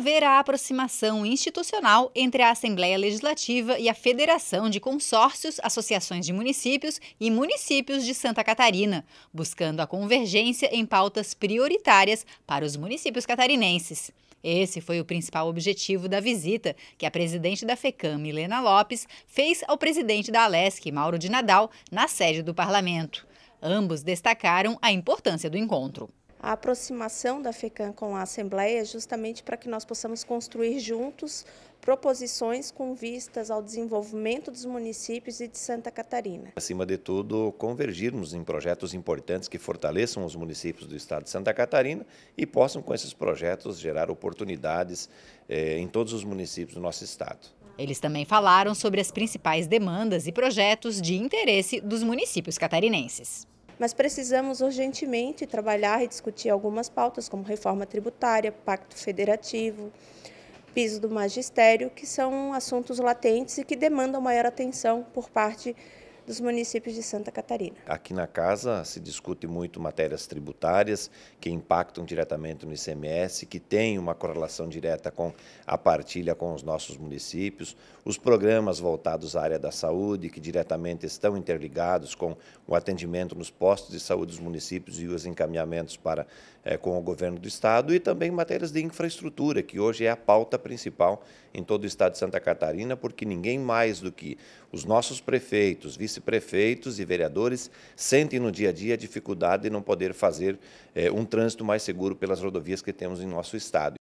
promover a aproximação institucional entre a Assembleia Legislativa e a Federação de Consórcios, Associações de Municípios e Municípios de Santa Catarina, buscando a convergência em pautas prioritárias para os municípios catarinenses. Esse foi o principal objetivo da visita que a presidente da FECAM, Milena Lopes, fez ao presidente da Alesc, Mauro de Nadal, na sede do parlamento. Ambos destacaram a importância do encontro a aproximação da FECAM com a Assembleia é justamente para que nós possamos construir juntos proposições com vistas ao desenvolvimento dos municípios e de Santa Catarina. Acima de tudo, convergirmos em projetos importantes que fortaleçam os municípios do estado de Santa Catarina e possam, com esses projetos, gerar oportunidades eh, em todos os municípios do nosso estado. Eles também falaram sobre as principais demandas e projetos de interesse dos municípios catarinenses mas precisamos urgentemente trabalhar e discutir algumas pautas, como reforma tributária, pacto federativo, piso do magistério, que são assuntos latentes e que demandam maior atenção por parte dos municípios de Santa Catarina. Aqui na casa se discute muito matérias tributárias que impactam diretamente no ICMS, que tem uma correlação direta com a partilha com os nossos municípios, os programas voltados à área da saúde, que diretamente estão interligados com o atendimento nos postos de saúde dos municípios e os encaminhamentos para eh, com o governo do estado, e também matérias de infraestrutura, que hoje é a pauta principal em todo o estado de Santa Catarina, porque ninguém mais do que os nossos prefeitos, vice vice-prefeitos e vereadores sentem no dia a dia a dificuldade de não poder fazer eh, um trânsito mais seguro pelas rodovias que temos em nosso estado.